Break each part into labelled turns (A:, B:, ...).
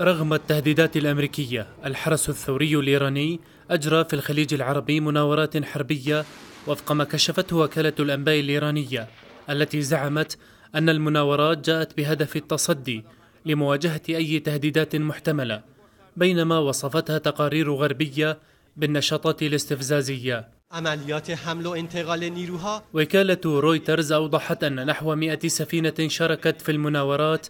A: رغم التهديدات الأمريكية الحرس الثوري الإيراني أجرى في الخليج العربي مناورات حربية وفق ما كشفته وكالة الأنباء الإيرانية التي زعمت أن المناورات جاءت بهدف التصدي لمواجهة أي تهديدات محتملة بينما وصفتها تقارير غربية بالنشاطات الاستفزازية عمليات حمل وانتقال نيروها وكالة رويترز أوضحت أن نحو 100 سفينة شاركت في المناورات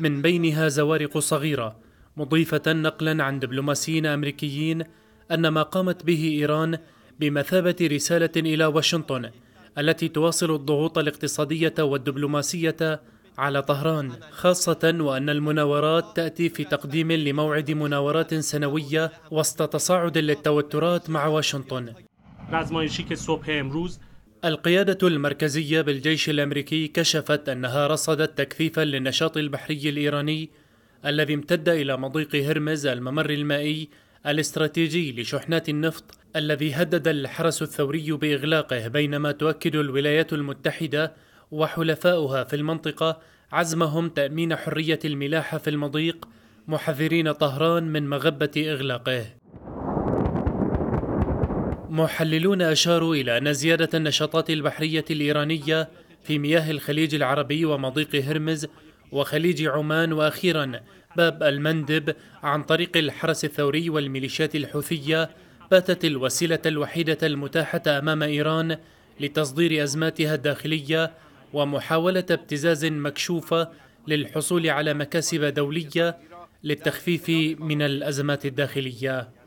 A: من بينها زوارق صغيرة مضيفة نقلا عن دبلوماسيين أمريكيين أن ما قامت به إيران بمثابة رسالة إلى واشنطن التي تواصل الضغوط الاقتصادية والدبلوماسية على طهران خاصة وأن المناورات تأتي في تقديم لموعد مناورات سنوية وسط تصاعد للتوترات مع واشنطن القيادة المركزية بالجيش الأمريكي كشفت أنها رصدت تكثيفا للنشاط البحري الإيراني الذي امتد إلى مضيق هرمز الممر المائي الاستراتيجي لشحنات النفط الذي هدد الحرس الثوري بإغلاقه بينما تؤكد الولايات المتحدة وحلفاؤها في المنطقة عزمهم تأمين حرية الملاحة في المضيق محذرين طهران من مغبة إغلاقه. محللون أشاروا إلى أن زيادة النشاطات البحرية الإيرانية في مياه الخليج العربي ومضيق هرمز وخليج عمان واخيرا باب المندب عن طريق الحرس الثوري والميليشيات الحوثيه باتت الوسيله الوحيده المتاحه امام ايران لتصدير ازماتها الداخليه ومحاوله ابتزاز مكشوفه للحصول على مكاسب دوليه للتخفيف من الازمات الداخليه